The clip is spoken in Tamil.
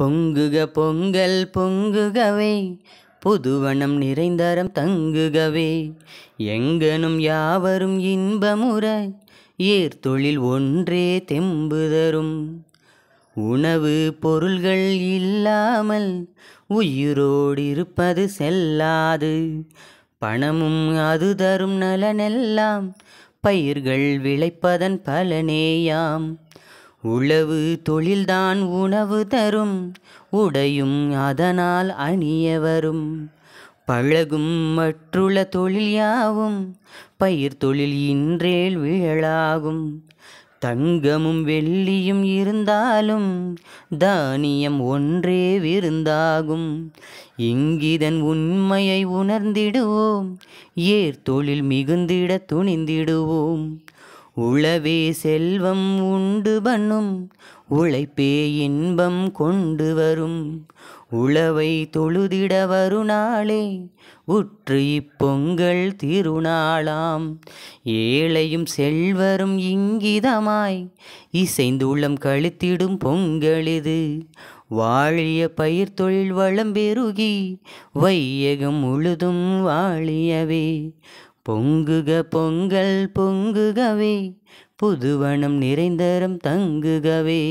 பொங்குக பொங்கல் பொங்குகவே புதுவனம் நிறைந்தரம் தங்குகவே எங்கனும் யாவரும் இன்பமுற ஏர்தொழில் ஒன்றே தெம்புதரும் உணவு பொருள்கள் இல்லாமல் உயிரோடு இருப்பது செல்லாது பணமும் அது தரும் நலனெல்லாம் பயிர்கள் விளைப்பதன் பலனேயாம் உழவு தொழில்தான் உணவு தரும் உடையும் அதனால் அணிய வரும் பழகும் மற்றுள்ள தொழில் யாவும் பயிர் தொழில் இன்றேல் விழலாகும் தங்கமும் வெள்ளியும் இருந்தாலும் தானியம் ஒன்றே விருந்தாகும் இங்கிதன் உண்மையை உணர்ந்திடுவோம் ஏர் தொழில் மிகுந்திட துணிந்திடுவோம் உளவே செல்வம் உண்டு பண்ணும் உழைப்பே இன்பம் கொண்டு வரும் உழவை தொழுதிட வருநாளே உற்று இப்பொங்கல் திருநாளாம் ஏழையும் செல்வரும் இங்கிதமாய் இசைந்துள்ளம் கழுத்திடும் பொங்கல் இது வாழிய பயிர் தொழில் வளம் பெருகி வையகம் முழுதும் வாழியவே பொங்குக பொங்கல் பொங்குகவே புதுவனம் நிறைந்தரம் தங்குகவே